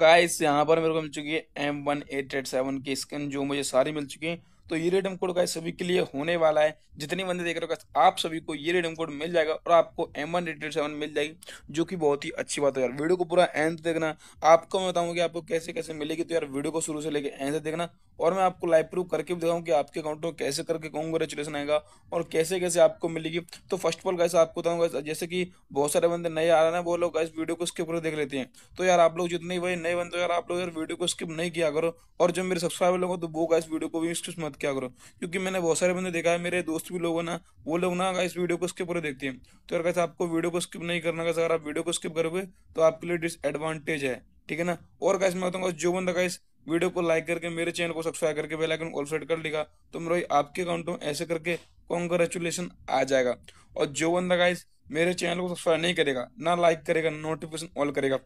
guys यहाँ पर मेरे को मिल चुकी है M one eight eight seven की स्किन जो मुझे सारी मिल चुकी है तो ये रिडम कोड का सभी के लिए होने वाला है जितने बंदे देख रहे हो आप सभी को ये रिडम कोड मिल जाएगा और आपको एम वन रेटेड सेवन मिल जाएगी जो कि बहुत ही अच्छी बात है यार वीडियो को पूरा एंड देखना आपको मैं बताऊँ कि आपको कैसे कैसे मिलेगी तो यार वीडियो को शुरू से लेकर एंड तक देखना और मैं आपको लाइव प्रूफ करके भी दिखाऊँ कि आपके अकाउंट में कैसे करके कॉन्ग्रेचुलेसन आएगा और कैसे कैसे आपको मिलेगी तो फर्स्ट ऑफ ऑल कैसे आपको बताऊँगा जैसे कि बहुत सारे बंदे नए आ रहे हैं वो लोग इस वीडियो को स्किप देख लेते हैं तो यार आप लोग जितने भाई नए बंदे यार आप लोग यार वीडियो को स्किप नहीं किया करो और जो मेरे सब्सक्राइबर लोग तो वो गैस वीडियो को भी स्किप मत क्या करो क्योंकि मैंने बहुत सारे बंदे देखा है मेरे दोस्त भी लोग ना वो लोग ना इस वीडियो को स्किप पूरे देखते हैं तो अगर आपको वीडियो को स्किप नहीं करना का अगर आप वीडियो को स्किप करोगे तो आपके लिए डिसएडवांटेज है ठीक है ना और कैसे मैं बताऊंगा जो बंदा का वीडियो को लाइक करके मेरे चैनल को सब्सक्राइब करके बेल आइकन ऑल सेट कर लेगा तो मेरा आपके अकाउंट में ऐसे करके कॉन्ग्रेचुलेसन आ जाएगा और जो बंदा गाइस मेरे चैनल को सब्सक्राइब नहीं करेगा ना लाइक करेगा नोटिफिकेशन ऑल करेगा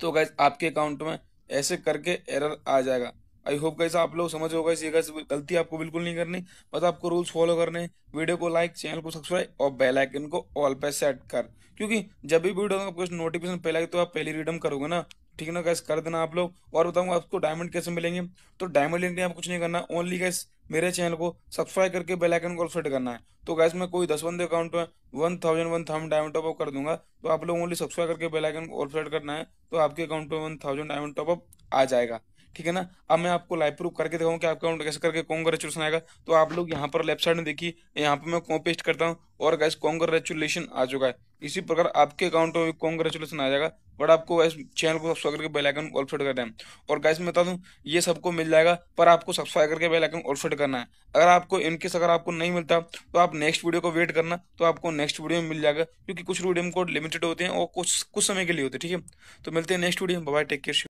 तो गाइस आपके अकाउंट में ऐसे करके एरर आ जाएगा आई होप गाइस आप लोग समझ होगा गाइस गलती आपको बिल्कुल नहीं करनी बस आपको रूल्स फॉलो करने वीडियो को लाइक चैनल को सब्सक्राइब और बेल आइकन को ऑल पे सेट कर क्योंकि जब भी वीडियो आपको नोटिफिकेशन पहले तो आप पहले रिडम करोगे ना ठीक है ना गैस कर देना आप लोग और बताऊंगा आपको डायमंड कैसे मिलेंगे तो डायमंड लेने आपको कुछ नहीं करना ओनली गैस मेरे चैनल को सब्सक्राइब करके बेल आइकन को सेट करना है तो गैस मैं कोई दस बंदे अकाउंट में one thousand one thousand diamond up कर दूंगा तो आप लोग ओनली सब्सक्राइब करके बेल आइकन को सेट करना है तो आपके अकाउंट पे वन थाउजेंड डायमंड अप आ जाएगा ठीक है ना अब मैं आपको लाइव प्रूफ करके दिखाऊँ कि आपका अकाउंट कैसे करके कॉन्ग्रेचुलेशन आएगा तो आप लोग यहाँ पर लेफ्ट साइड में देखिए यहाँ पर मैं कॉपेस्ट करता हूँ और गैस कॉन्ग्रेचुलेशन आ चुका है इसी प्रकार आपके अकाउंट में कॉन्ग्रेचुलेसन आ जाएगा बट आपको गैस चैनल को सब्सक्राइब करके बेलाइकन ऑल फिट करना और गैस मैं बता दूँ ये सबको मिल जाएगा पर आपको सब्सक्राइब करके बेलाइकन ऑल फिट करना है अगर आपको इनकेस अगर आपको नहीं मिलता तो आप नेक्स्ट वीडियो को वेट करना तो आपको नेक्स्ट वीडियो में मिल जाएगा क्योंकि कुछ वीडियो में कोड लिमिटेड होते हैं और कुछ कुछ समय के लिए होते हैं ठीक है तो मिलते हैं नेक्स्ट वीडियो में बाय टेक केयर